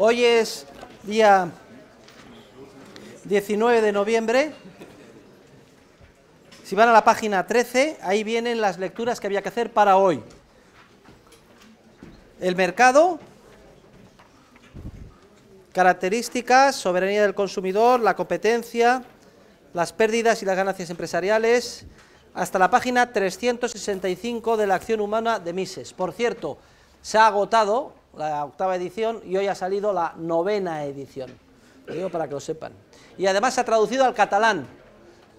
Hoy es día 19 de noviembre. Si van a la página 13, ahí vienen las lecturas que había que hacer para hoy. El mercado, características, soberanía del consumidor, la competencia, las pérdidas y las ganancias empresariales, hasta la página 365 de la acción humana de Mises. Por cierto, se ha agotado la octava edición y hoy ha salido la novena edición. digo para que lo sepan. Y además se ha traducido al catalán.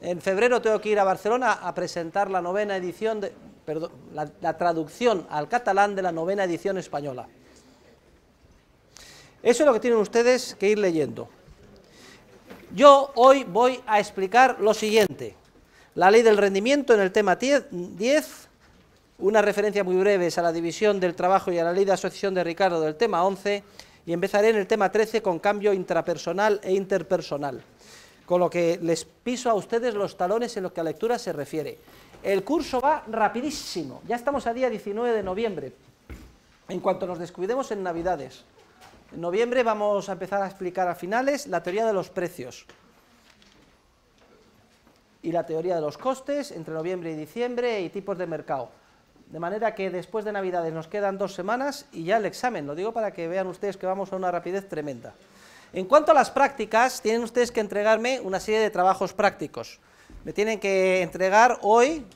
En febrero tengo que ir a Barcelona a presentar la novena edición, de, perdón, la, la traducción al catalán de la novena edición española. Eso es lo que tienen ustedes que ir leyendo. Yo hoy voy a explicar lo siguiente. La ley del rendimiento en el tema 10, una referencia muy breve es a la división del trabajo y a la ley de asociación de Ricardo del tema 11 y empezaré en el tema 13 con cambio intrapersonal e interpersonal, con lo que les piso a ustedes los talones en lo que a lectura se refiere. El curso va rapidísimo, ya estamos a día 19 de noviembre, en cuanto nos descuidemos en Navidades. En noviembre vamos a empezar a explicar a finales la teoría de los precios y la teoría de los costes entre noviembre y diciembre y tipos de mercado. De manera que después de Navidades nos quedan dos semanas y ya el examen. Lo digo para que vean ustedes que vamos a una rapidez tremenda. En cuanto a las prácticas, tienen ustedes que entregarme una serie de trabajos prácticos. Me tienen que entregar hoy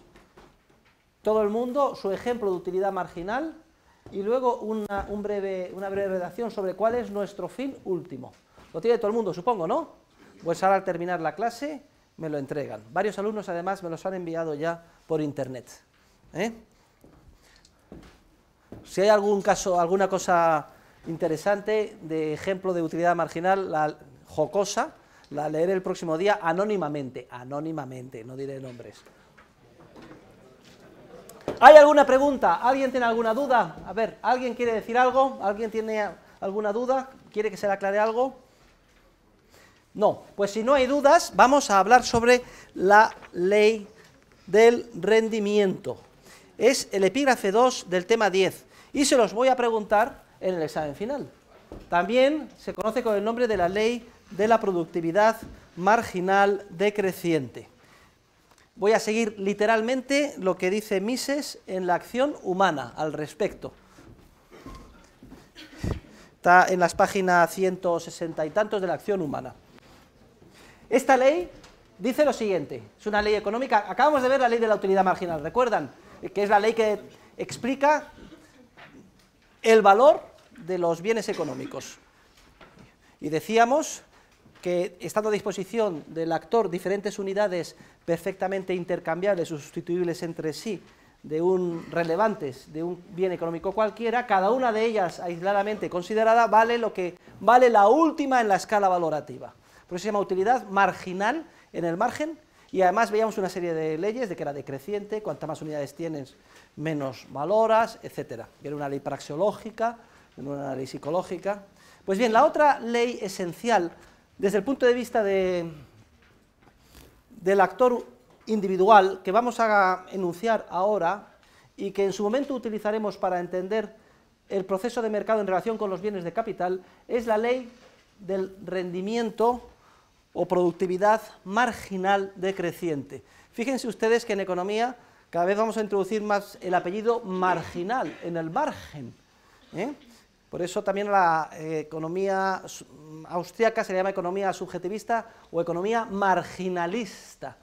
todo el mundo su ejemplo de utilidad marginal y luego una, breve, una breve redacción sobre cuál es nuestro fin último. Lo tiene todo el mundo, supongo, ¿no? Pues ahora al terminar la clase me lo entregan. Varios alumnos además me los han enviado ya por internet. ¿Eh? si hay algún caso, alguna cosa interesante de ejemplo de utilidad marginal, la jocosa, la leeré el próximo día anónimamente, anónimamente, no diré nombres. ¿Hay alguna pregunta? ¿Alguien tiene alguna duda? A ver, ¿alguien quiere decir algo? ¿Alguien tiene alguna duda? ¿Quiere que se le aclare algo? No, pues si no hay dudas, vamos a hablar sobre la ley del rendimiento. Es el epígrafe 2 del tema 10 y se los voy a preguntar en el examen final. También se conoce con el nombre de la ley de la productividad marginal decreciente. Voy a seguir literalmente lo que dice Mises en la acción humana al respecto. Está en las páginas 160 y tantos de la acción humana. Esta ley dice lo siguiente, es una ley económica, acabamos de ver la ley de la utilidad marginal, ¿recuerdan? Que es la ley que explica el valor de los bienes económicos. Y decíamos que estando a disposición del actor diferentes unidades perfectamente intercambiables o sustituibles entre sí, de un relevantes de un bien económico cualquiera, cada una de ellas aisladamente considerada vale lo que vale la última en la escala valorativa. Por eso se llama utilidad marginal en el margen y además veíamos una serie de leyes de que era decreciente, cuantas más unidades tienes, menos valoras, etc. Viene una ley praxeológica, una ley psicológica. Pues bien, la otra ley esencial, desde el punto de vista del actor individual, que vamos a enunciar ahora y que en su momento utilizaremos para entender el proceso de mercado en relación con los bienes de capital, es la ley del rendimiento o productividad marginal decreciente. Fíjense ustedes que en economía cada vez vamos a introducir más el apellido marginal, en el margen. ¿eh? Por eso también la eh, economía austriaca se le llama economía subjetivista o economía marginalista.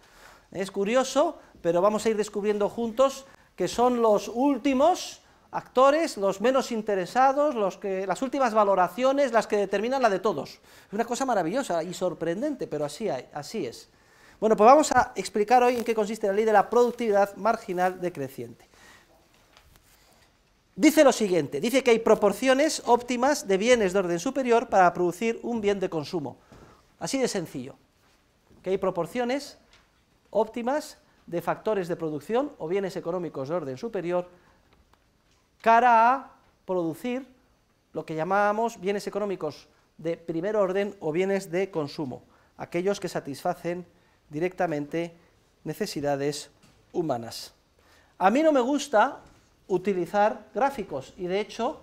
Es curioso, pero vamos a ir descubriendo juntos que son los últimos actores, los menos interesados, los que, las últimas valoraciones, las que determinan la de todos. Es una cosa maravillosa y sorprendente, pero así, así es. Bueno, pues vamos a explicar hoy en qué consiste la ley de la productividad marginal decreciente. Dice lo siguiente, dice que hay proporciones óptimas de bienes de orden superior para producir un bien de consumo. Así de sencillo, que hay proporciones óptimas de factores de producción o bienes económicos de orden superior cara a producir lo que llamamos bienes económicos de primer orden o bienes de consumo, aquellos que satisfacen directamente necesidades humanas. A mí no me gusta utilizar gráficos y de hecho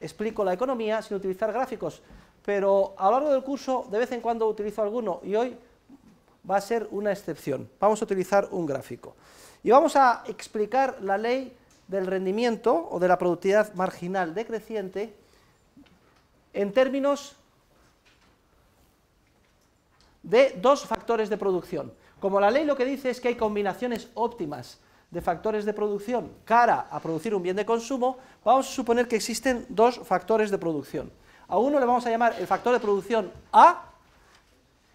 explico la economía sin utilizar gráficos, pero a lo largo del curso de vez en cuando utilizo alguno y hoy va a ser una excepción. Vamos a utilizar un gráfico. Y vamos a explicar la ley del rendimiento o de la productividad marginal decreciente en términos de dos factores de producción. Como la ley lo que dice es que hay combinaciones óptimas de factores de producción cara a producir un bien de consumo, vamos a suponer que existen dos factores de producción. A uno le vamos a llamar el factor de producción A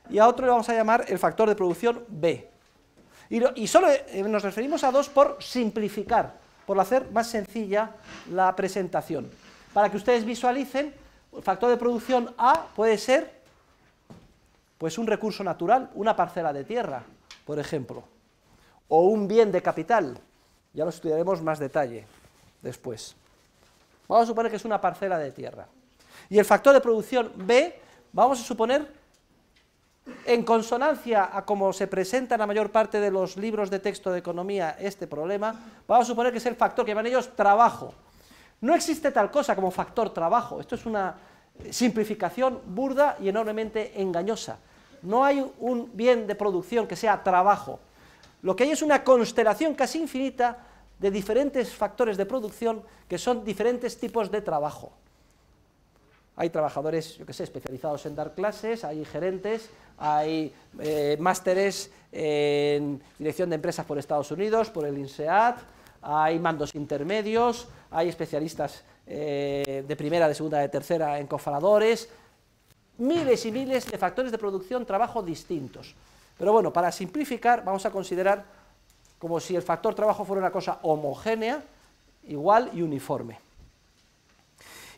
y a otro le vamos a llamar el factor de producción B. Y, solo eh, nos referimos a dos por simplificar, por hacer más sencilla la presentación. Para que ustedes visualicen, el factor de producción A puede ser pues un recurso natural, una parcela de tierra, por ejemplo, o un bien de capital. Ya lo estudiaremos más detalle después. Vamos a suponer que es una parcela de tierra. Y el factor de producción B, vamos a suponer, en consonancia a cómo se presenta en la mayor parte de los libros de texto de economía este problema, vamos a suponer que es el factor que llaman ellos trabajo. No existe tal cosa como factor trabajo. Esto es una simplificación burda y enormemente engañosa. No hay un bien de producción que sea trabajo. Lo que hay es una constelación casi infinita de diferentes factores de producción que son diferentes tipos de trabajo. Hay trabajadores, yo que sé, especializados en dar clases, hay gerentes, hay eh, másteres en dirección de empresas por Estados Unidos, por el INSEAD, hay mandos intermedios, hay especialistas eh, de primera, de segunda, de tercera, encofaradores, miles y miles de factores de producción, trabajo distintos. Pero bueno, para simplificar, vamos a considerar como si el factor trabajo fuera una cosa homogénea, igual y uniforme.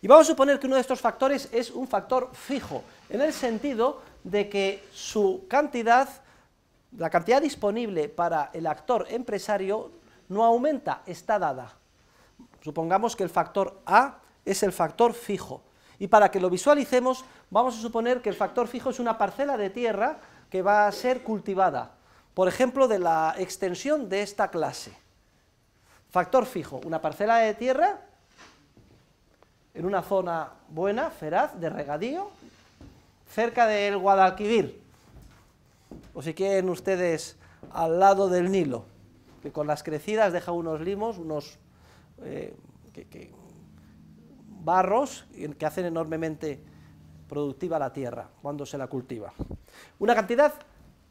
Y vamos a suponer que uno de estos factores es un factor fijo, en el sentido de que su cantidad, la cantidad disponible para el actor empresario, no aumenta, está dada. Supongamos que el factor A es el factor fijo. Y para que lo visualicemos, vamos a suponer que el factor fijo es una parcela de tierra que va a ser cultivada, por ejemplo, de la extensión de esta clase. Factor fijo, una parcela de tierra en una zona buena, feraz, de regadío, cerca del Guadalquivir, o si quieren ustedes al lado del Nilo, que con las crecidas deja unos limos, unos eh, barros que hacen enormemente productiva la tierra cuando se la cultiva. Una cantidad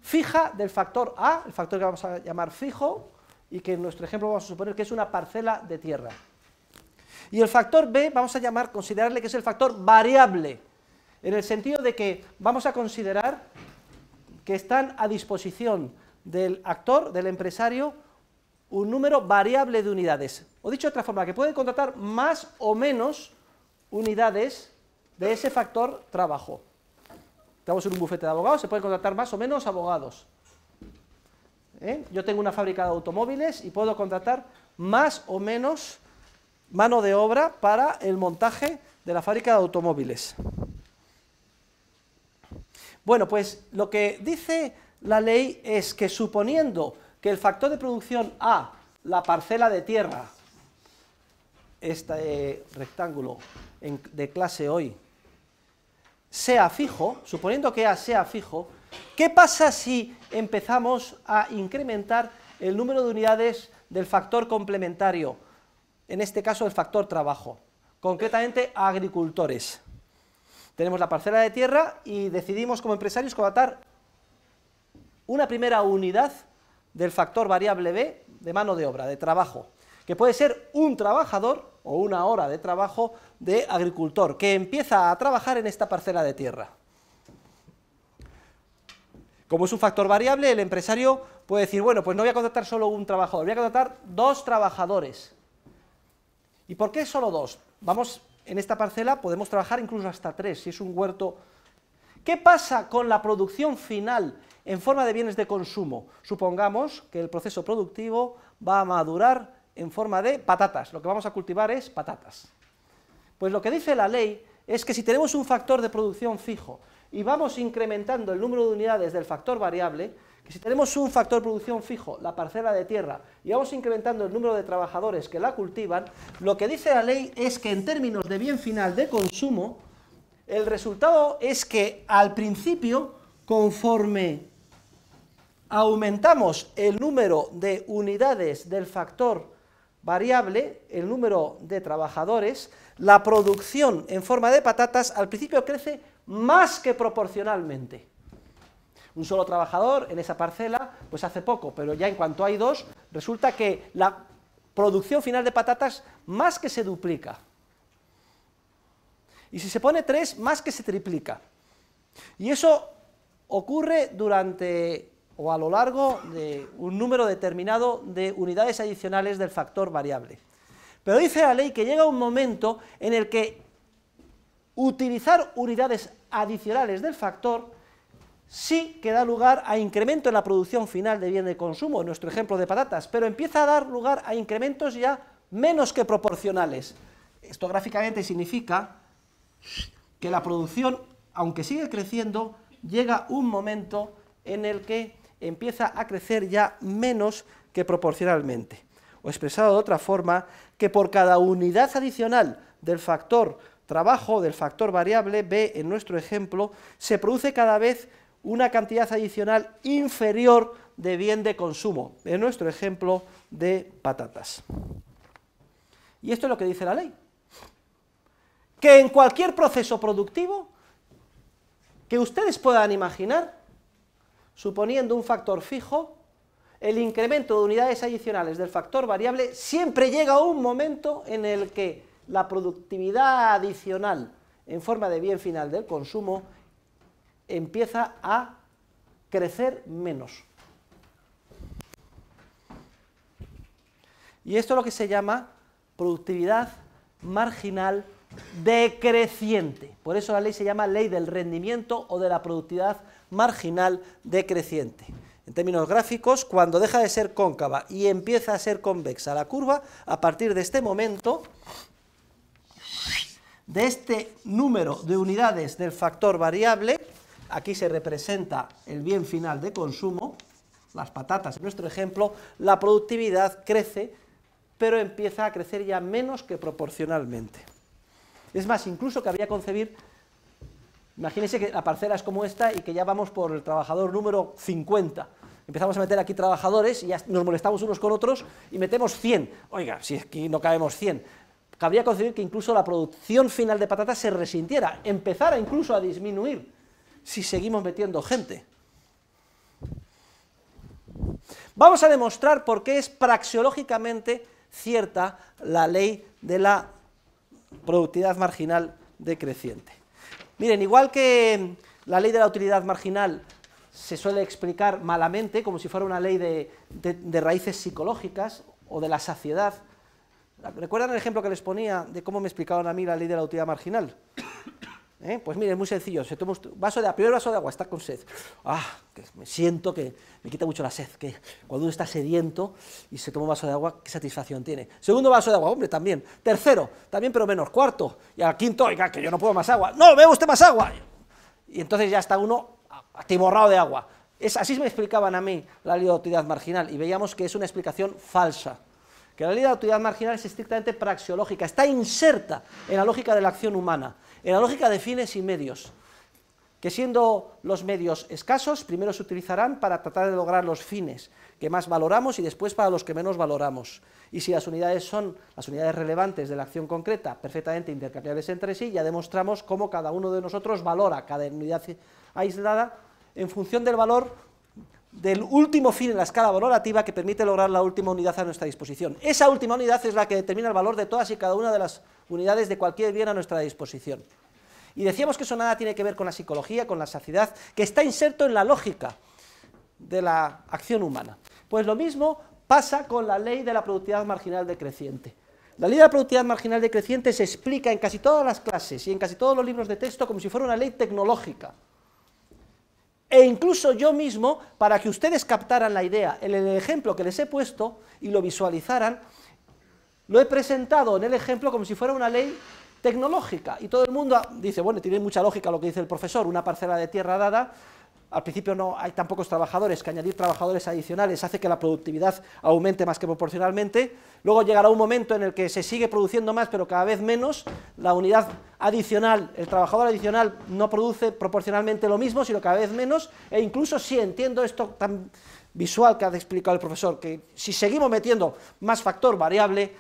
fija del factor A, el factor que vamos a llamar fijo, y que en nuestro ejemplo vamos a suponer que es una parcela de tierra. Y el factor B vamos a llamar, considerarle que es el factor variable, en el sentido de que vamos a considerar que están a disposición del actor, del empresario, un número variable de unidades. O dicho de otra forma, que puede contratar más o menos unidades de ese factor trabajo. Estamos en un bufete de abogados, se puede contratar más o menos abogados. ¿Eh? Yo tengo una fábrica de automóviles y puedo contratar más o menos mano de obra para el montaje de la fábrica de automóviles. Bueno, pues lo que dice la ley es que suponiendo que el factor de producción A, la parcela de tierra, este rectángulo de clase hoy, sea fijo, suponiendo que A sea fijo, ¿qué pasa si empezamos a incrementar el número de unidades del factor complementario, en este caso el factor trabajo, concretamente agricultores? Tenemos la parcela de tierra y decidimos como empresarios contratar una primera unidad del factor variable B de mano de obra, de trabajo, que puede ser un trabajador o una hora de trabajo de agricultor que empieza a trabajar en esta parcela de tierra. Como es un factor variable, el empresario puede decir, bueno, pues no voy a contratar solo un trabajador, voy a contratar dos trabajadores. ¿Y por qué solo dos? Vamos, en esta parcela podemos trabajar incluso hasta tres, si es un huerto ¿Qué pasa con la producción final en forma de bienes de consumo? Supongamos que el proceso productivo va a madurar en forma de patatas. Lo que vamos a cultivar es patatas. Pues lo que dice la ley es que si tenemos un factor de producción fijo y vamos incrementando el número de unidades del factor variable, que si tenemos un factor de producción fijo, la parcela de tierra, y vamos incrementando el número de trabajadores que la cultivan, lo que dice la ley es que en términos de bien final de consumo, el resultado es que al principio, conforme aumentamos el número de unidades del factor variable, el número de trabajadores, la producción en forma de patatas al principio crece más que proporcionalmente. Un solo trabajador en esa parcela, pues hace poco, pero ya en cuanto hay dos, resulta que la producción final de patatas más que se duplica. Y si se pone 3, más que se triplica. Y eso ocurre durante o a lo largo de un número determinado de unidades adicionales del factor variable. Pero dice la ley que llega un momento en el que utilizar unidades adicionales del factor sí que da lugar a incremento en la producción final de bien de consumo, en nuestro ejemplo de patatas, pero empieza a dar lugar a incrementos ya menos que proporcionales. Esto gráficamente significa que la producción, aunque sigue creciendo, llega un momento en el que empieza a crecer ya menos que proporcionalmente. O expresado de otra forma, que por cada unidad adicional del factor trabajo, del factor variable B en nuestro ejemplo, se produce cada vez una cantidad adicional inferior de bien de consumo, en nuestro ejemplo de patatas. Y esto es lo que dice la ley que en cualquier proceso productivo que ustedes puedan imaginar, suponiendo un factor fijo, el incremento de unidades adicionales del factor variable siempre llega a un momento en el que la productividad adicional en forma de bien final del consumo empieza a crecer menos. Y esto es lo que se llama productividad marginal decreciente. Por eso la ley se llama ley del rendimiento o de la productividad marginal decreciente. En términos gráficos, cuando deja de ser cóncava y empieza a ser convexa la curva, a partir de este momento, de este número de unidades del factor variable, aquí se representa el bien final de consumo, las patatas en nuestro ejemplo, la productividad crece, pero empieza a crecer ya menos que proporcionalmente. Es más, incluso cabría concebir, imagínense que la parcela es como esta y que ya vamos por el trabajador número 50. Empezamos a meter aquí trabajadores y ya nos molestamos unos con otros y metemos 100. Oiga, si aquí no cabemos 100. Cabría concebir que incluso la producción final de patatas se resintiera, empezara incluso a disminuir si seguimos metiendo gente. Vamos a demostrar por qué es praxeológicamente cierta la ley de la productividad marginal decreciente. Miren, igual que la ley de la utilidad marginal se suele explicar malamente, como si fuera una ley de, raíces psicológicas o de la saciedad, ¿recuerdan el ejemplo que les ponía de cómo me explicaban a mí la ley de la utilidad marginal? ¿Eh? Pues mire, es muy sencillo, se toma un vaso de, primer vaso de agua, está con sed. Ah, me siento que me quita mucho la sed, que cuando uno está sediento y se toma un vaso de agua, qué satisfacción tiene. Segundo vaso de agua, hombre, también. Tercero, también, pero menos. Cuarto, y al quinto, oiga, que yo no puedo más agua. No, bebe usted más agua. Y entonces ya está uno atiborrado de agua. Es, así me explicaban a mí la liotidad marginal y veíamos que es una explicación falsa que la ley de la autoridad marginal es estrictamente praxiológica, está inserta en la lógica de la acción humana, en la lógica de fines y medios, que siendo los medios escasos, primero se utilizarán para tratar de lograr los fines que más valoramos y después para los que menos valoramos. Y si las unidades son las unidades relevantes de la acción concreta, perfectamente intercambiables entre sí, ya demostramos cómo cada uno de nosotros valora cada unidad aislada en función del valor del último fin en la escala valorativa que permite lograr la última unidad a nuestra disposición. Esa última unidad es la que determina el valor de todas y cada una de las unidades de cualquier bien a nuestra disposición. Y decíamos que eso nada tiene que ver con la psicología, con la saciedad, que está inserto en la lógica de la acción humana. Pues lo mismo pasa con la ley de la productividad marginal decreciente. La ley de la productividad marginal decreciente se explica en casi todas las clases y en casi todos los libros de texto como si fuera una ley tecnológica e incluso yo mismo, para que ustedes captaran la idea, en el ejemplo que les he puesto y lo visualizaran, lo he presentado en el ejemplo como si fuera una ley tecnológica. Y todo el mundo dice, bueno, tiene mucha lógica lo que dice el profesor, una parcela de tierra dada al principio no hay tan pocos trabajadores, que añadir trabajadores adicionales hace que la productividad aumente más que proporcionalmente, luego llegará un momento en el que se sigue produciendo más, pero cada vez menos, la unidad adicional, el trabajador adicional no produce proporcionalmente lo mismo, sino cada vez menos, e incluso si entiendo esto tan visual que ha explicado el profesor, que si seguimos metiendo más factor variable,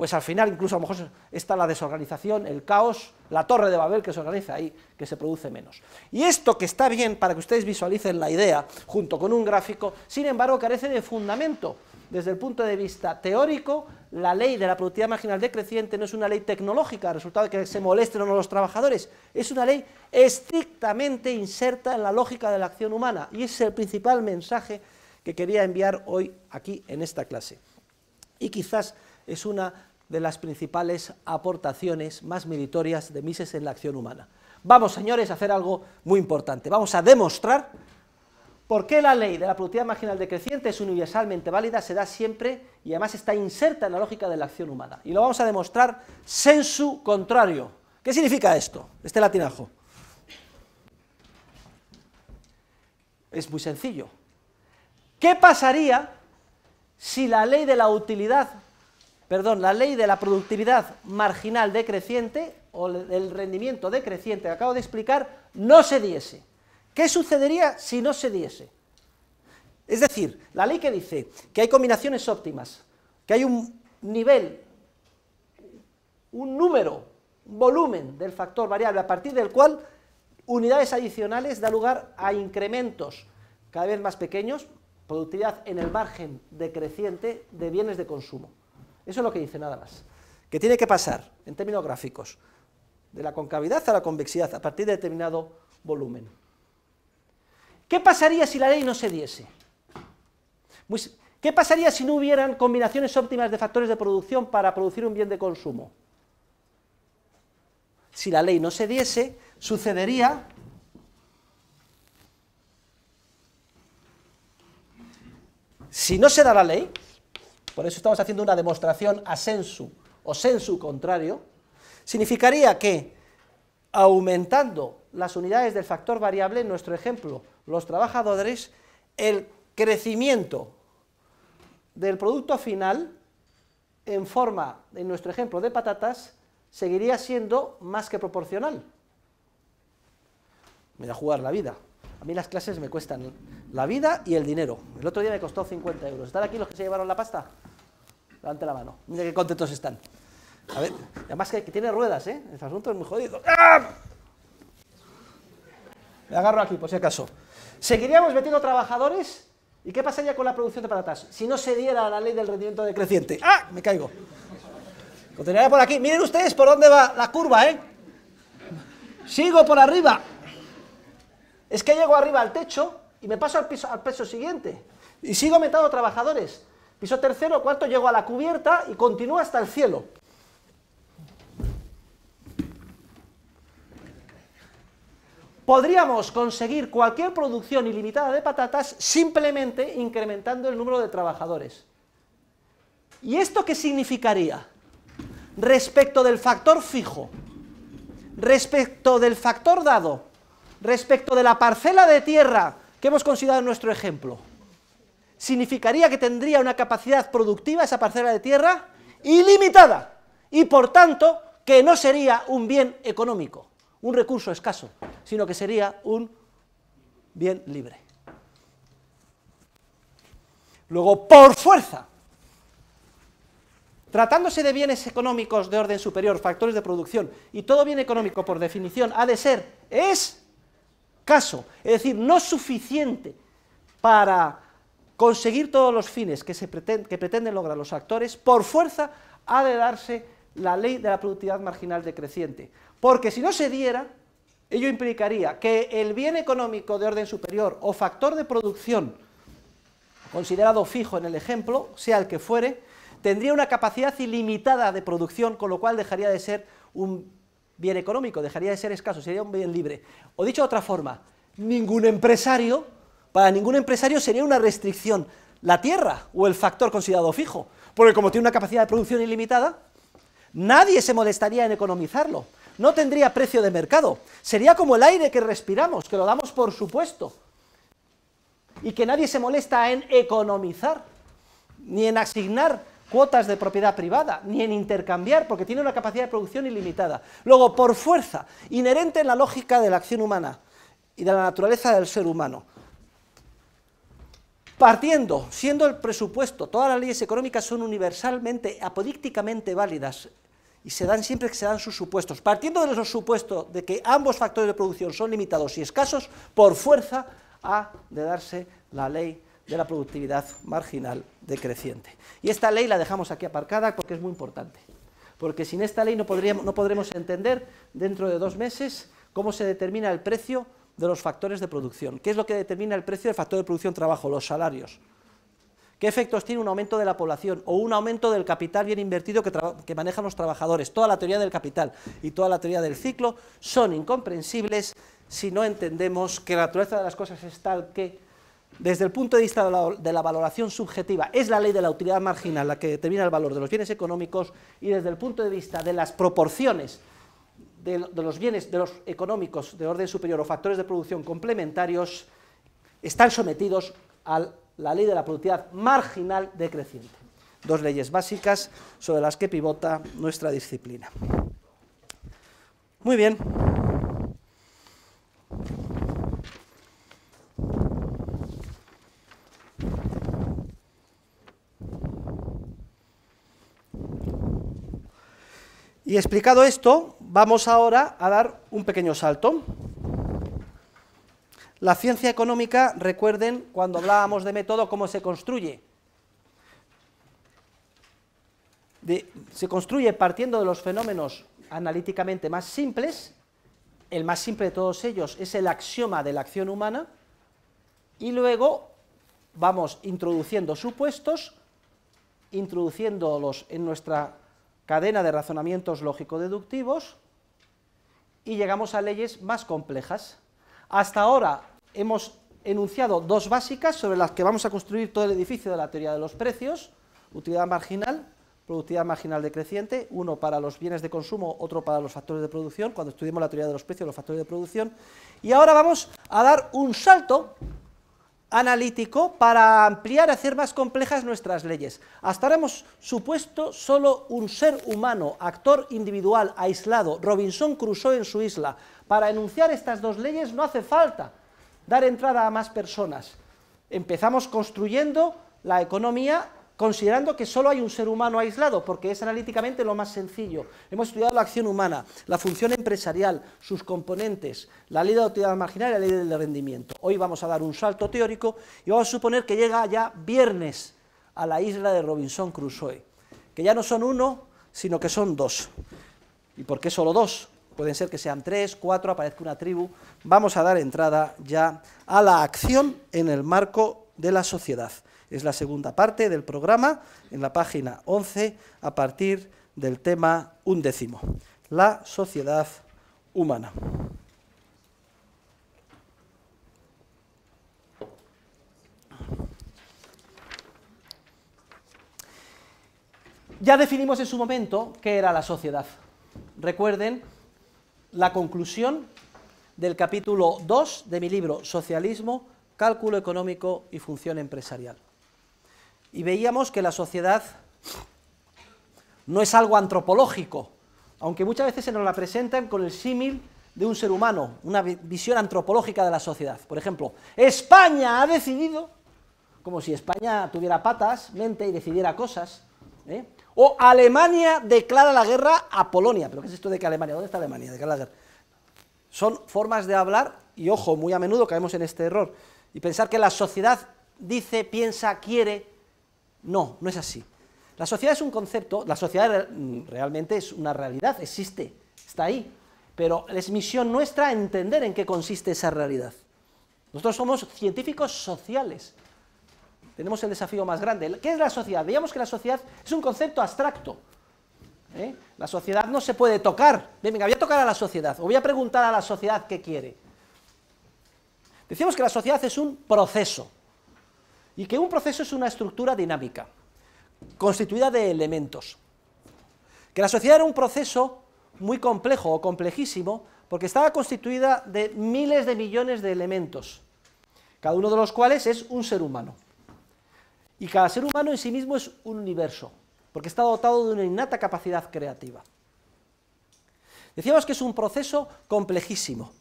pues al final incluso a lo mejor está la desorganización, el caos, la torre de Babel que se organiza ahí, que se produce menos. Y esto que está bien para que ustedes visualicen la idea junto con un gráfico, sin embargo carece de fundamento. Desde el punto de vista teórico, la ley de la productividad marginal decreciente no es una ley tecnológica, resultado de que se molesten o no los trabajadores, es una ley estrictamente inserta en la lógica de la acción humana y ese es el principal mensaje que quería enviar hoy aquí en esta clase. Y quizás es una de las principales aportaciones más meritorias de Mises en la acción humana. Vamos, señores, a hacer algo muy importante. Vamos a demostrar por qué la ley de la productividad marginal decreciente es universalmente válida, se da siempre y además está inserta en la lógica de la acción humana. Y lo vamos a demostrar sensu contrario. ¿Qué significa esto, este latinajo? Es muy sencillo. ¿Qué pasaría si la ley de la utilidad perdón, la ley de la productividad marginal decreciente o el rendimiento decreciente que acabo de explicar no se diese. ¿Qué sucedería si no se diese? Es decir, la ley que dice que hay combinaciones óptimas, que hay un nivel, un número, un volumen del factor variable a partir del cual unidades adicionales da lugar a incrementos cada vez más pequeños, productividad en el margen decreciente de bienes de consumo. Eso es lo que dice nada más. Que tiene que pasar, en términos gráficos, de la concavidad a la convexidad a partir de determinado volumen. ¿Qué pasaría si la ley no se diese? Pues, ¿Qué pasaría si no hubieran combinaciones óptimas de factores de producción para producir un bien de consumo? Si la ley no se diese, sucedería si no se da la ley, por eso estamos haciendo una demostración a sensu o sensu contrario, significaría que aumentando las unidades del factor variable, en nuestro ejemplo, los trabajadores, el crecimiento del producto final en forma, en nuestro ejemplo, de patatas, seguiría siendo más que proporcional. Me da a jugar la vida. A mí las clases me cuestan la vida y el dinero. El otro día me costó 50 euros. ¿Están aquí los que se llevaron la pasta? Levante la mano. Mira qué contentos están. A ver, además que, tiene ruedas, ¿eh? El asunto es muy jodido. ¡Ah! Me agarro aquí, por si acaso. Seguiríamos metiendo trabajadores. ¿Y qué pasaría con la producción de patatas? Si no se diera la ley del rendimiento decreciente. ¡Ah! Me caigo. ...continuaría por aquí. Miren ustedes por dónde va la curva, ¿eh? Sigo por arriba. Es que llego arriba al techo y me paso al, piso, al peso siguiente. Y sigo metiendo trabajadores. Piso tercero, cuarto, llego a la cubierta y continúa hasta el cielo. Podríamos conseguir cualquier producción ilimitada de patatas simplemente incrementando el número de trabajadores. ¿Y esto qué significaría? Respecto del factor fijo, respecto del factor dado, respecto de la parcela de tierra que hemos considerado en nuestro ejemplo, significaría que tendría una capacidad productiva esa parcela de tierra ilimitada y por tanto que no sería un bien económico, un recurso escaso, sino que sería un bien libre. Luego, por fuerza, tratándose de bienes económicos de orden superior, factores de producción, y todo bien económico por definición ha de ser escaso, es decir, no suficiente para conseguir todos los fines que, pretenden lograr los actores, por fuerza ha de darse la ley de la productividad marginal decreciente. Porque si no se diera, ello implicaría que el bien económico de orden superior o factor de producción, considerado fijo en el ejemplo, sea el que fuere, tendría una capacidad ilimitada de producción, con lo cual dejaría de ser un bien económico, dejaría de ser escaso, sería un bien libre. O dicho de otra forma, ningún empresario para ningún empresario sería una restricción la tierra o el factor considerado fijo, porque como tiene una capacidad de producción ilimitada, nadie se molestaría en economizarlo, no tendría precio de mercado, sería como el aire que respiramos, que lo damos por supuesto, y que nadie se molesta en economizar, ni en asignar cuotas de propiedad privada, ni en intercambiar, porque tiene una capacidad de producción ilimitada. Luego, por fuerza, inherente en la lógica de la acción humana y de la naturaleza del ser humano, Partiendo, siendo el presupuesto, todas las leyes económicas son universalmente, apodícticamente válidas y se dan siempre que se dan sus supuestos. Partiendo de esos supuestos de que ambos factores de producción son limitados y escasos, por fuerza ha de darse la ley de la productividad marginal decreciente. Y esta ley la dejamos aquí aparcada porque es muy importante. Porque sin esta ley no, no podremos entender dentro de dos meses cómo se determina el precio de los factores de producción. ¿Qué es lo que determina el precio del factor de producción-trabajo? Los salarios. ¿Qué efectos tiene un aumento de la población o un aumento del capital bien invertido que, manejan los trabajadores? Toda la teoría del capital y toda la teoría del ciclo son incomprensibles si no entendemos que la naturaleza de las cosas es tal que, desde el punto de vista de la valoración subjetiva, es la ley de la utilidad marginal la que determina el valor de los bienes económicos y desde el punto de vista de las proporciones de, los bienes de los económicos de orden superior o factores de producción complementarios están sometidos a la ley de la productividad marginal decreciente. Dos leyes básicas sobre las que pivota nuestra disciplina. Muy bien. Y explicado esto, Vamos ahora a dar un pequeño salto. La ciencia económica, recuerden, cuando hablábamos de método, cómo se construye. se construye partiendo de los fenómenos analíticamente más simples, el más simple de todos ellos es el axioma de la acción humana, y luego vamos introduciendo supuestos, introduciéndolos en nuestra cadena de razonamientos lógico-deductivos y llegamos a leyes más complejas. Hasta ahora hemos enunciado dos básicas sobre las que vamos a construir todo el edificio de la teoría de los precios, utilidad marginal, productividad marginal decreciente, uno para los bienes de consumo, otro para los factores de producción, cuando estudiemos la teoría de los precios, los factores de producción, y ahora vamos a dar un salto analítico para ampliar hacer más complejas nuestras leyes. Hasta ahora hemos supuesto solo un ser humano, actor individual, aislado, Robinson Crusoe en su isla. Para enunciar estas dos leyes no hace falta dar entrada a más personas. Empezamos construyendo la economía considerando que solo hay un ser humano aislado, porque es analíticamente lo más sencillo. Hemos estudiado la acción humana, la función empresarial, sus componentes, la ley de la utilidad marginal y la ley del rendimiento. Hoy vamos a dar un salto teórico y vamos a suponer que llega ya viernes a la isla de Robinson Crusoe, que ya no son uno, sino que son dos. ¿Y por qué solo dos? Pueden ser que sean tres, cuatro, aparezca una tribu. Vamos a dar entrada ya a la acción en el marco de la sociedad. Es la segunda parte del programa, en la página 11, a partir del tema undécimo, la sociedad humana. Ya definimos en su momento qué era la sociedad. Recuerden la conclusión del capítulo 2 de mi libro Socialismo, Cálculo Económico y Función Empresarial y veíamos que la sociedad no es algo antropológico, aunque muchas veces se nos la presentan con el símil de un ser humano, una visión antropológica de la sociedad. Por ejemplo, España ha decidido, como si España tuviera patas, mente y decidiera cosas. ¿eh? O Alemania declara la guerra a Polonia. ¿Pero qué es esto de que Alemania? ¿Dónde está Alemania? Declara la Son formas de hablar y, ojo, muy a menudo caemos en este error. Y pensar que la sociedad dice, piensa, quiere no, no es así. La sociedad es un concepto, la sociedad mm, realmente es una realidad, existe, está ahí, pero es misión nuestra entender en qué consiste esa realidad. Nosotros somos científicos sociales, tenemos el desafío más grande. ¿Qué es la sociedad? Digamos que la sociedad es un concepto abstracto. ¿eh? La sociedad no se puede tocar. venga, voy a tocar a la sociedad, o voy a preguntar a la sociedad qué quiere. Decíamos que la sociedad es un proceso y que un proceso es una estructura dinámica, constituida de elementos. Que la sociedad era un proceso muy complejo o complejísimo, porque estaba constituida de miles de millones de elementos, cada uno de los cuales es un ser humano. Y cada ser humano en sí mismo es un universo, porque está dotado de una innata capacidad creativa. Decíamos que es un proceso complejísimo,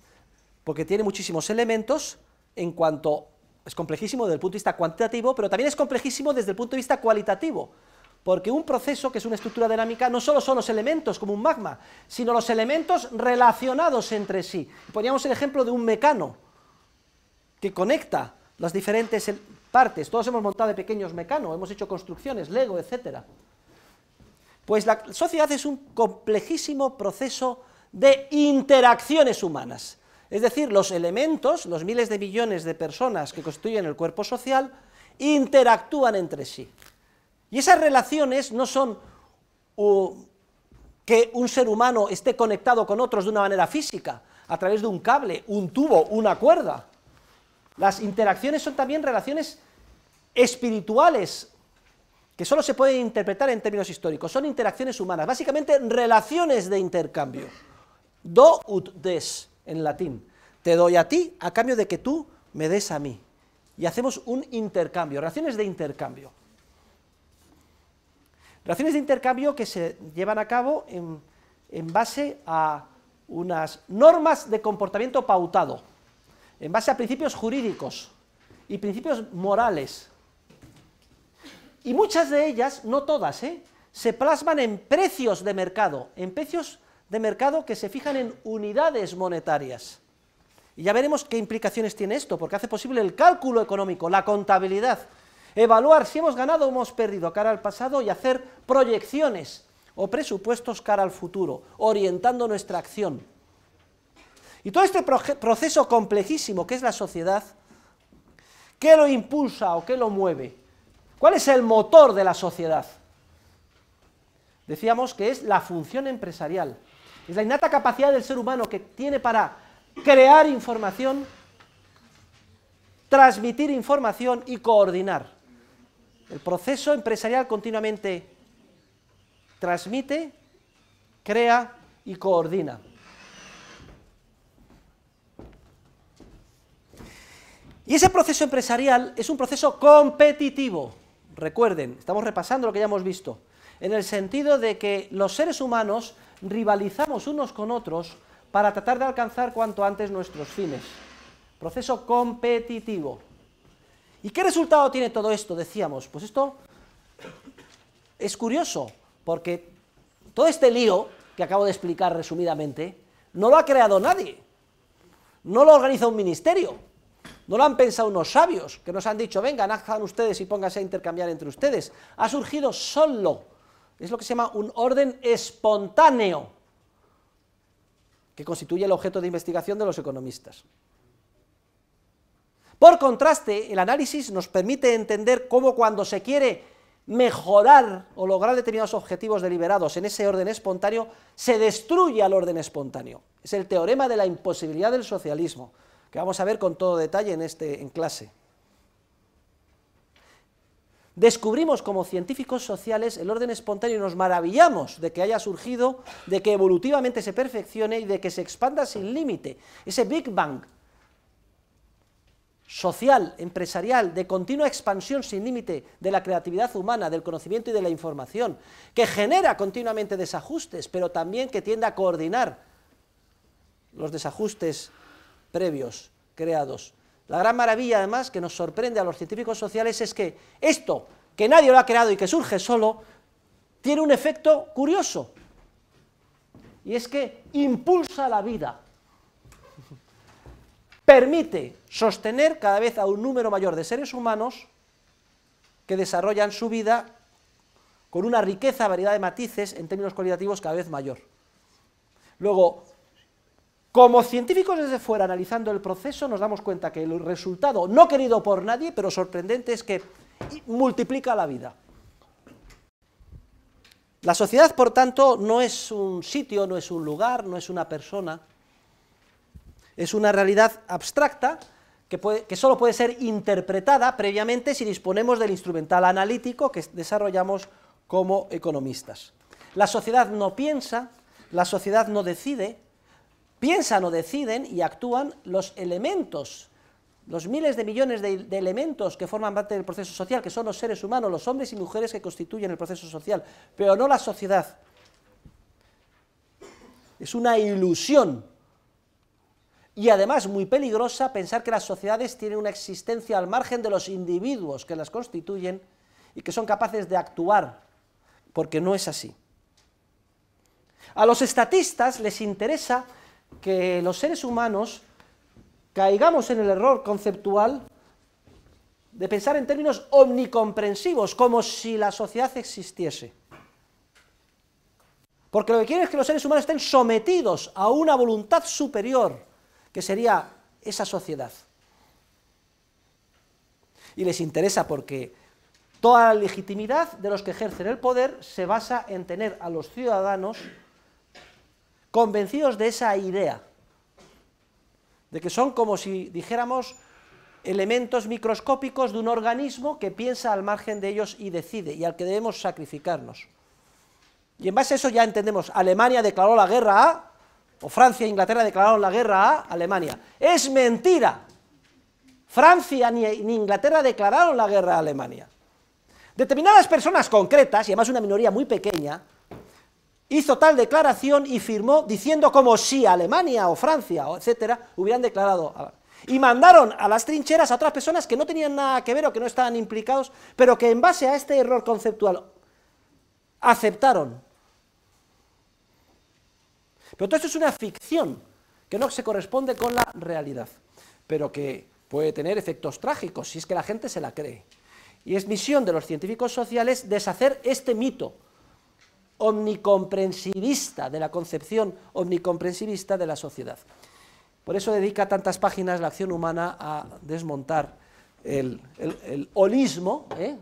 porque tiene muchísimos elementos en cuanto es complejísimo desde el punto de vista cuantitativo, pero también es complejísimo desde el punto de vista cualitativo. Porque un proceso, que es una estructura dinámica, no solo son los elementos como un magma, sino los elementos relacionados entre sí. Poníamos el ejemplo de un mecano que conecta las diferentes partes. Todos hemos montado de pequeños mecanos, hemos hecho construcciones, Lego, etc. Pues la sociedad es un complejísimo proceso de interacciones humanas. Es decir, los elementos, los miles de millones de personas que constituyen el cuerpo social, interactúan entre sí. Y esas relaciones no son que un ser humano esté conectado con otros de una manera física, a través de un cable, un tubo, una cuerda. Las interacciones son también relaciones espirituales, que solo se pueden interpretar en términos históricos. Son interacciones humanas, básicamente relaciones de intercambio. Do ut des en latín. Te doy a ti a cambio de que tú me des a mí. Y hacemos un intercambio, relaciones de intercambio. Relaciones de intercambio que se llevan a cabo en, base a unas normas de comportamiento pautado, en base a principios jurídicos y principios morales. Y muchas de ellas, no todas, ¿eh? se plasman en precios de mercado, en precios de mercado que se fijan en unidades monetarias. Y ya veremos qué implicaciones tiene esto, porque hace posible el cálculo económico, la contabilidad, evaluar si hemos ganado o hemos perdido cara al pasado y hacer proyecciones o presupuestos cara al futuro, orientando nuestra acción. Y todo este proceso complejísimo que es la sociedad, ¿qué lo impulsa o qué lo mueve? ¿Cuál es el motor de la sociedad? Decíamos que es la función empresarial. Es la innata capacidad del ser humano que tiene para crear información, transmitir información y coordinar. El proceso empresarial continuamente transmite, crea y coordina. Y ese proceso empresarial es un proceso competitivo. Recuerden, estamos repasando lo que ya hemos visto, en el sentido de que los seres humanos rivalizamos unos con otros para tratar de alcanzar cuanto antes nuestros fines. Proceso competitivo. ¿Y qué resultado tiene todo esto? Decíamos, pues esto es curioso, porque todo este lío que acabo de explicar resumidamente, no lo ha creado nadie, no lo organiza un ministerio, no lo han pensado unos sabios que nos han dicho, vengan, hagan ustedes y pónganse a intercambiar entre ustedes. Ha surgido solo es lo que se llama un orden espontáneo, que constituye el objeto de investigación de los economistas. Por contraste, el análisis nos permite entender cómo cuando se quiere mejorar o lograr determinados objetivos deliberados en ese orden espontáneo, se destruye al orden espontáneo. Es el teorema de la imposibilidad del socialismo, que vamos a ver con todo detalle en, este, en clase descubrimos como científicos sociales el orden espontáneo y nos maravillamos de que haya surgido, de que evolutivamente se perfeccione y de que se expanda sin límite. Ese Big Bang social, empresarial, de continua expansión sin límite de la creatividad humana, del conocimiento y de la información, que genera continuamente desajustes, pero también que tiende a coordinar los desajustes previos creados la gran maravilla, además, que nos sorprende a los científicos sociales es que esto, que nadie lo ha creado y que surge solo, tiene un efecto curioso. Y es que impulsa la vida. Permite sostener cada vez a un número mayor de seres humanos que desarrollan su vida con una riqueza, variedad de matices en términos cualitativos cada vez mayor. Luego, como científicos desde fuera analizando el proceso nos damos cuenta que el resultado, no querido por nadie, pero sorprendente, es que multiplica la vida. La sociedad, por tanto, no es un sitio, no es un lugar, no es una persona, es una realidad abstracta que, solo puede ser interpretada previamente si disponemos del instrumental analítico que desarrollamos como economistas. La sociedad no piensa, la sociedad no decide, piensan o deciden y actúan los elementos, los miles de millones de, elementos que forman parte del proceso social, que son los seres humanos, los hombres y mujeres que constituyen el proceso social, pero no la sociedad. Es una ilusión. Y además muy peligrosa pensar que las sociedades tienen una existencia al margen de los individuos que las constituyen y que son capaces de actuar, porque no es así. A los estatistas les interesa que los seres humanos caigamos en el error conceptual de pensar en términos omnicomprensivos, como si la sociedad existiese. Porque lo que quiere es que los seres humanos estén sometidos a una voluntad superior, que sería esa sociedad. Y les interesa porque toda la legitimidad de los que ejercen el poder se basa en tener a los ciudadanos convencidos de esa idea, de que son como si dijéramos elementos microscópicos de un organismo que piensa al margen de ellos y decide, y al que debemos sacrificarnos. Y en base a eso ya entendemos, Alemania declaró la guerra a, o Francia e Inglaterra declararon la guerra a Alemania. Es mentira. Francia ni, ni Inglaterra declararon la guerra a Alemania. Determinadas personas concretas, y además una minoría muy pequeña, hizo tal declaración y firmó diciendo como si Alemania o Francia, o etcétera, hubieran declarado. Y mandaron a las trincheras a otras personas que no tenían nada que ver o que no estaban implicados, pero que en base a este error conceptual aceptaron. Pero todo esto es una ficción que no se corresponde con la realidad, pero que puede tener efectos trágicos si es que la gente se la cree. Y es misión de los científicos sociales deshacer este mito, omnicomprensivista, de la concepción omnicomprensivista de la sociedad. Por eso dedica tantas páginas la acción humana a desmontar el, el, holismo, ¿eh?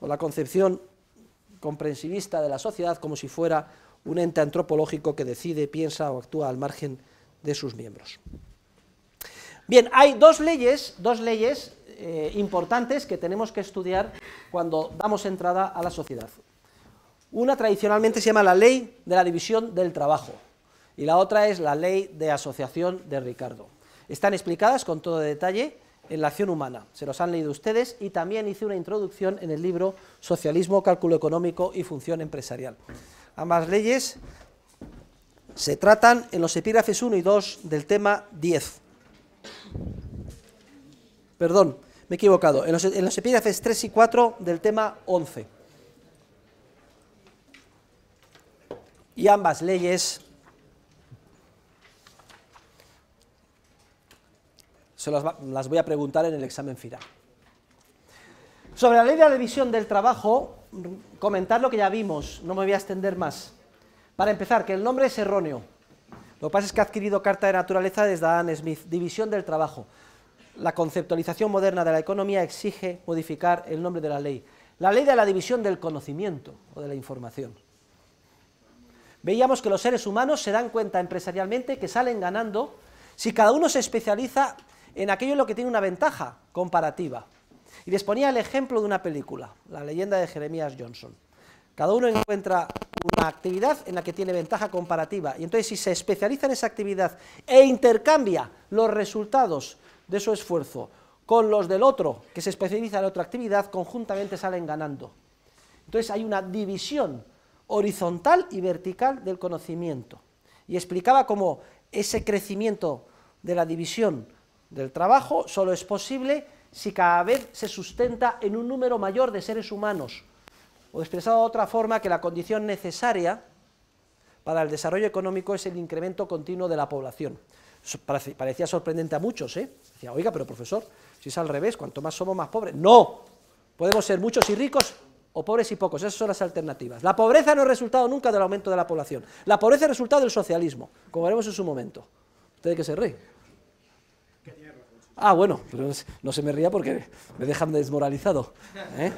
o la concepción comprensivista de la sociedad como si fuera un ente antropológico que decide, piensa o actúa al margen de sus miembros. Bien, hay dos leyes, dos leyes eh, importantes que tenemos que estudiar cuando damos entrada a la sociedad. Una tradicionalmente se llama la ley de la división del trabajo y la otra es la ley de asociación de Ricardo. Están explicadas con todo detalle en la acción humana, se los han leído ustedes y también hice una introducción en el libro Socialismo, Cálculo Económico y Función Empresarial. Ambas leyes se tratan en los epígrafes 1 y 2 del tema 10. Perdón, me he equivocado, en los, epígrafes 3 y 4 del tema 11. y ambas leyes se las, las voy a preguntar en el examen final. Sobre la ley de la división del trabajo, comentar lo que ya vimos, no me voy a extender más. Para empezar, que el nombre es erróneo. Lo que pasa es que ha adquirido carta de naturaleza desde Adam Smith, división del trabajo. La conceptualización moderna de la economía exige modificar el nombre de la ley. La ley de la división del conocimiento o de la información veíamos que los seres humanos se dan cuenta empresarialmente que salen ganando si cada uno se especializa en aquello en lo que tiene una ventaja comparativa. Y les ponía el ejemplo de una película, La leyenda de Jeremías Johnson. Cada uno encuentra una actividad en la que tiene ventaja comparativa. Y entonces si se especializa en esa actividad e intercambia los resultados de su esfuerzo con los del otro, que se especializa en otra actividad, conjuntamente salen ganando. Entonces hay una división horizontal y vertical del conocimiento. Y explicaba cómo ese crecimiento de la división del trabajo solo es posible si cada vez se sustenta en un número mayor de seres humanos, o expresado de otra forma, que la condición necesaria para el desarrollo económico es el incremento continuo de la población. parecía sorprendente a muchos, ¿eh? Decía, oiga, pero profesor, si es al revés, cuanto más somos, más pobres. ¡No! Podemos ser muchos y ricos o pobres y pocos. Esas son las alternativas. La pobreza no es resultado nunca del aumento de la población. La pobreza es resultado del socialismo, como veremos en su momento. Usted que se ríe. Ah, bueno, no se me ría porque me dejan desmoralizado. ¿eh?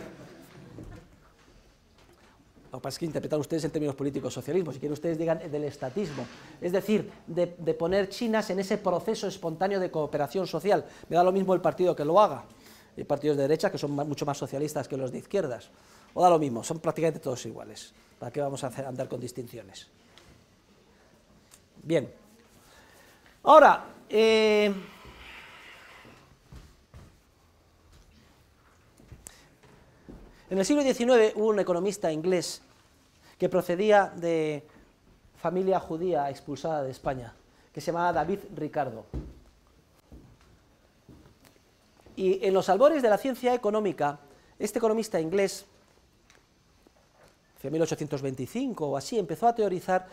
Lo que pasa es que interpretan ustedes en términos políticos socialismo, si quieren ustedes digan del estatismo, es decir, de poner chinas en ese proceso espontáneo de cooperación social. Me da lo mismo el partido que lo haga y partidos de derecha que son mucho más socialistas que los de izquierdas. O da lo mismo, son prácticamente todos iguales. ¿Para qué vamos a hacer, andar con distinciones? Bien. Ahora, eh, en el siglo XIX hubo un economista inglés que procedía de familia judía expulsada de España, que se llamaba David Ricardo. Y en los albores de la ciencia económica, este economista inglés, en 1825 o así, empezó a teorizar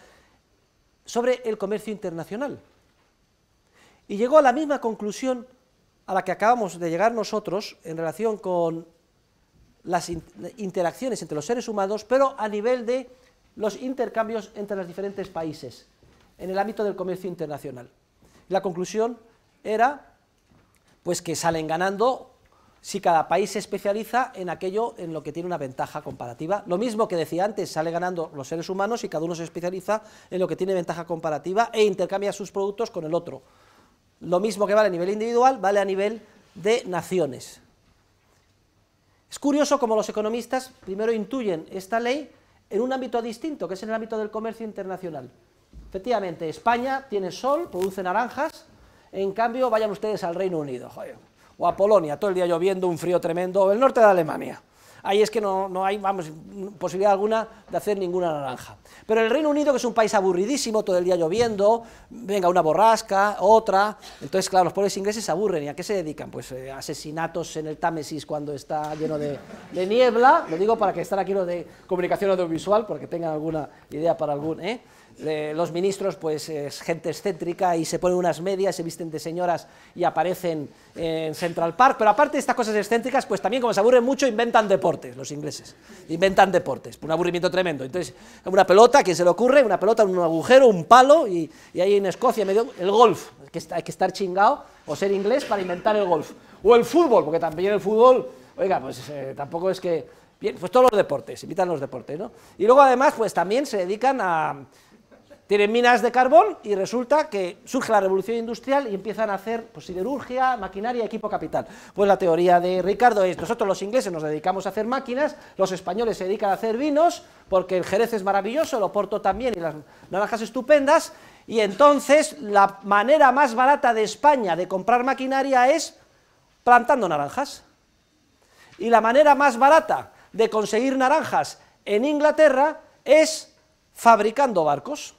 sobre el comercio internacional. Y llegó a la misma conclusión a la que acabamos de llegar nosotros en relación con las interacciones entre los seres humanos, pero a nivel de los intercambios entre los diferentes países en el ámbito del comercio internacional. La conclusión era pues que salen ganando si cada país se especializa en aquello en lo que tiene una ventaja comparativa. Lo mismo que decía antes, sale ganando los seres humanos si cada uno se especializa en lo que tiene ventaja comparativa e intercambia sus productos con el otro. Lo mismo que vale a nivel individual, vale a nivel de naciones. Es curioso como los economistas primero intuyen esta ley en un ámbito distinto, que es en el ámbito del comercio internacional. Efectivamente, España tiene sol, produce naranjas, en cambio, vayan ustedes al Reino Unido, o a Polonia, todo el día lloviendo, un frío tremendo, o el norte de Alemania. Ahí es que no, hay posibilidad alguna de hacer ninguna naranja. Pero el Reino Unido, que es un país aburridísimo, todo el día lloviendo, venga una borrasca, otra. Entonces, claro, los pobres ingleses se aburren. ¿Y a qué se dedican? Pues eh, asesinatos en el Támesis cuando está lleno de, niebla. Lo digo para que estén aquí los de comunicación audiovisual, porque tengan alguna idea para algún. ¿eh? Eh, los ministros, pues es gente excéntrica y se ponen unas medias, se visten de señoras y aparecen en Central Park. Pero aparte de estas cosas excéntricas, pues también como se aburren mucho, inventan deportes los ingleses. Inventan deportes, un aburrimiento tremendo. Entonces, una pelota, ¿quién se le ocurre? Una pelota, un agujero, un palo y, ahí en Escocia medio el golf. Que hay que estar chingado o ser inglés para inventar el golf. O el fútbol, porque también el fútbol, oiga, pues eh, tampoco es que... pues todos los deportes, invitan los deportes, ¿no? Y luego además, pues también se dedican a tienen minas de carbón y resulta que surge la revolución industrial y empiezan a hacer pues, siderurgia, maquinaria, equipo capital. Pues la teoría de Ricardo es, nosotros los ingleses nos dedicamos a hacer máquinas, los españoles se dedican a hacer vinos, porque el Jerez es maravilloso, el Oporto también y las naranjas estupendas, y entonces la manera más barata de España de comprar maquinaria es plantando naranjas. Y la manera más barata de conseguir naranjas en Inglaterra es fabricando barcos.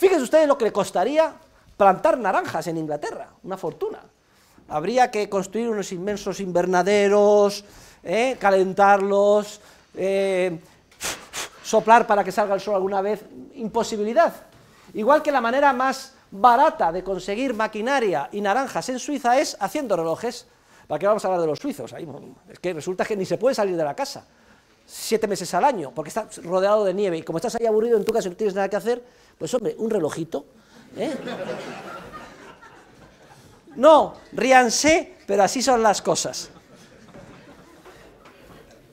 Fíjense ustedes lo que le costaría plantar naranjas en Inglaterra, una fortuna. Habría que construir unos inmensos invernaderos, eh, calentarlos, eh, soplar para que salga el sol alguna vez, imposibilidad. Igual que la manera más barata de conseguir maquinaria y naranjas en Suiza es haciendo relojes. ¿Para qué vamos a hablar de los suizos? es que resulta que ni se puede salir de la casa siete meses al año, porque estás rodeado de nieve y como estás ahí aburrido en tu casa y no tienes nada que hacer, pues hombre, un relojito. ¿eh? No, ríanse, pero así son las cosas.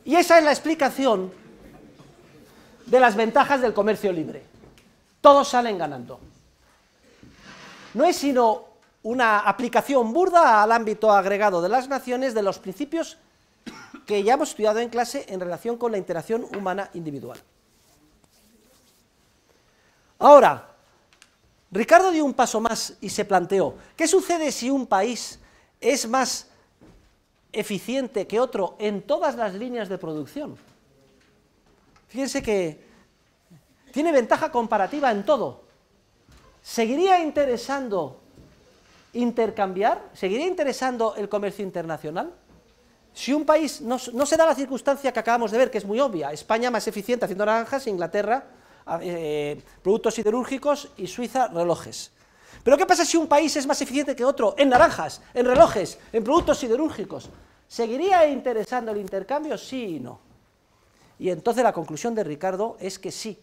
Y esa es la explicación de las ventajas del comercio libre. Todos salen ganando. No es sino una aplicación burda al ámbito agregado de las naciones de los principios que ya hemos estudiado en clase en relación con la interacción humana individual. Ahora, Ricardo dio un paso más y se planteó, ¿qué sucede si un país es más eficiente que otro en todas las líneas de producción? Fíjense que tiene ventaja comparativa en todo. ¿Seguiría interesando intercambiar? ¿Seguiría interesando el comercio internacional? Si un país no, se da la circunstancia que acabamos de ver, que es muy obvia, España más eficiente haciendo naranjas, Inglaterra eh, productos siderúrgicos y Suiza relojes. Pero ¿qué pasa si un país es más eficiente que otro en naranjas, en relojes, en productos siderúrgicos? ¿Seguiría interesando el intercambio? Sí y no. Y entonces la conclusión de Ricardo es que sí,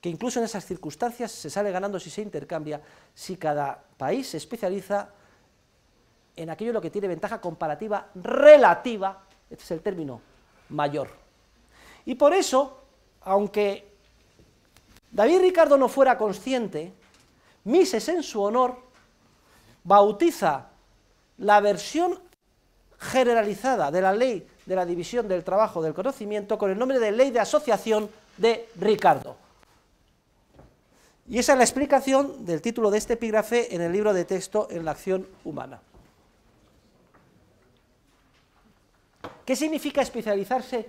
que incluso en esas circunstancias se sale ganando si se intercambia, si cada país se especializa en aquello lo que tiene ventaja comparativa relativa, este es el término mayor. Y por eso, aunque David Ricardo no fuera consciente, Mises en su honor bautiza la versión generalizada de la ley de la división del trabajo del conocimiento con el nombre de ley de asociación de Ricardo. Y esa es la explicación del título de este epígrafe en el libro de texto En la acción humana. ¿Qué significa especializarse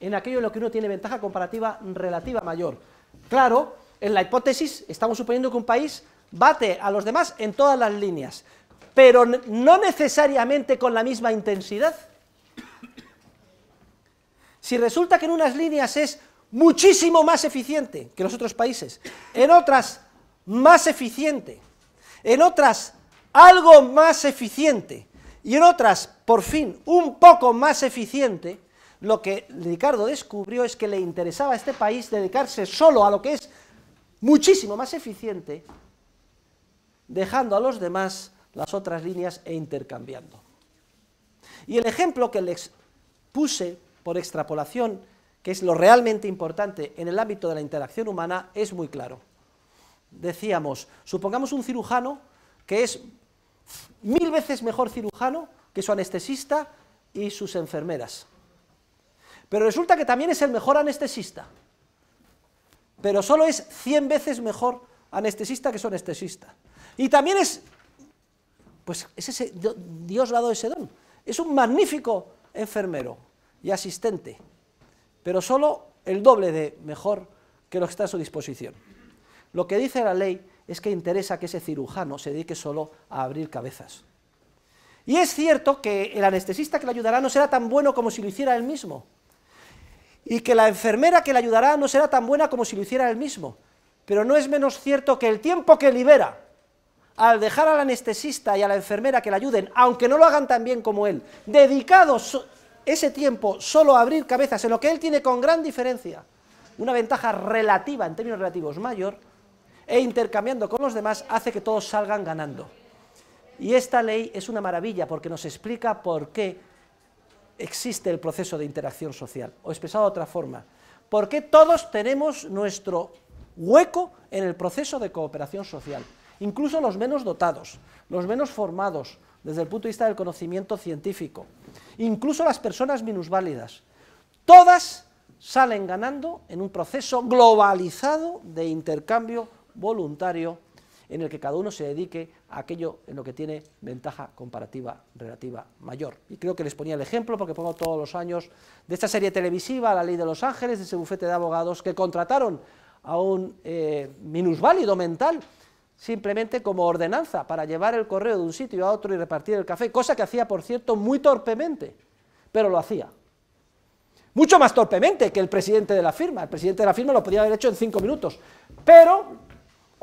en aquello en lo que uno tiene ventaja comparativa relativa mayor? Claro, en la hipótesis estamos suponiendo que un país bate a los demás en todas las líneas, pero no necesariamente con la misma intensidad. Si resulta que en unas líneas es muchísimo más eficiente que los otros países, en otras más eficiente, en otras algo más eficiente y en otras, por fin, un poco más eficiente, lo que Ricardo descubrió es que le interesaba a este país dedicarse solo a lo que es muchísimo más eficiente, dejando a los demás las otras líneas e intercambiando. Y el ejemplo que les puse por extrapolación, que es lo realmente importante en el ámbito de la interacción humana, es muy claro. Decíamos, supongamos un cirujano que es mil veces mejor cirujano que su anestesista y sus enfermeras. Pero resulta que también es el mejor anestesista. Pero solo es 100 veces mejor anestesista que su anestesista. Y también es, pues ese, Dios le ha dado ese don. Es un magnífico enfermero y asistente, pero solo el doble de mejor que lo que está a su disposición. Lo que dice la ley es que interesa que ese cirujano se dedique solo a abrir cabezas. Y es cierto que el anestesista que le ayudará no será tan bueno como si lo hiciera él mismo, y que la enfermera que le ayudará no será tan buena como si lo hiciera él mismo. Pero no es menos cierto que el tiempo que libera al dejar al anestesista y a la enfermera que le ayuden, aunque no lo hagan tan bien como él, dedicado ese tiempo solo a abrir cabezas en lo que él tiene con gran diferencia, una ventaja relativa en términos relativos mayor, e intercambiando con los demás hace que todos salgan ganando. Y esta ley es una maravilla porque nos explica por qué existe el proceso de interacción social. O expresado de otra forma, porque todos tenemos nuestro hueco en el proceso de cooperación social? Incluso los menos dotados, los menos formados desde el punto de vista del conocimiento científico, incluso las personas minusválidas. Todas salen ganando en un proceso globalizado de intercambio voluntario en el que cada uno se dedique aquello en lo que tiene ventaja comparativa relativa mayor. Y creo que les ponía el ejemplo porque pongo todos los años de esta serie televisiva, La Ley de los Ángeles, de ese bufete de abogados que contrataron a un eh, minusválido mental simplemente como ordenanza para llevar el correo de un sitio a otro y repartir el café, cosa que hacía, por cierto, muy torpemente, pero lo hacía. Mucho más torpemente que el presidente de la firma. El presidente de la firma lo podía haber hecho en cinco minutos, pero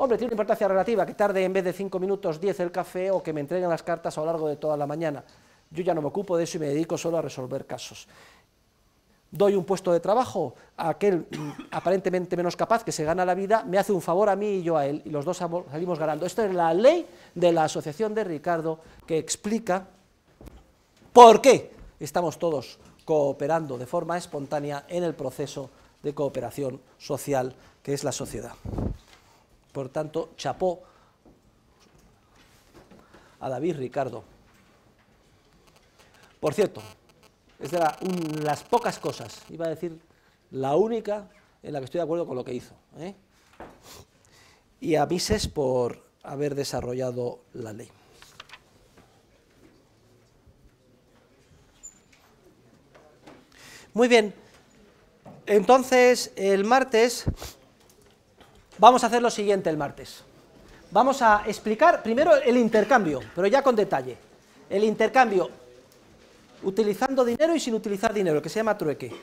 Hombre, tiene una importancia relativa que tarde en vez de cinco minutos 10 el café o que me entreguen las cartas a lo largo de toda la mañana. Yo ya no me ocupo de eso y me dedico solo a resolver casos. Doy un puesto de trabajo a aquel mm, aparentemente menos capaz que se gana la vida, me hace un favor a mí y yo a él, y los dos salimos ganando. Esta es la ley de la asociación de Ricardo que explica por qué estamos todos cooperando de forma espontánea en el proceso de cooperación social que es la sociedad. Por tanto, chapó a David Ricardo. Por cierto, es de las pocas cosas, iba a decir la única en la que estoy de acuerdo con lo que hizo. ¿eh? Y a Mises por haber desarrollado la ley. Muy bien, entonces el martes Vamos a hacer lo siguiente el martes. Vamos a explicar primero el intercambio, pero ya con detalle. El intercambio utilizando dinero y sin utilizar dinero, que se llama trueque.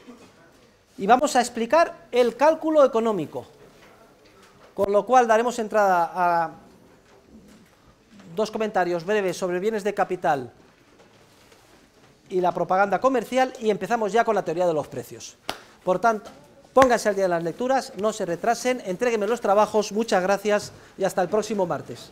Y vamos a explicar el cálculo económico, con lo cual daremos entrada a dos comentarios breves sobre bienes de capital y la propaganda comercial y empezamos ya con la teoría de los precios. Por tanto, Pónganse al día de las lecturas, no se retrasen, entréguenme los trabajos, muchas gracias y hasta el próximo martes.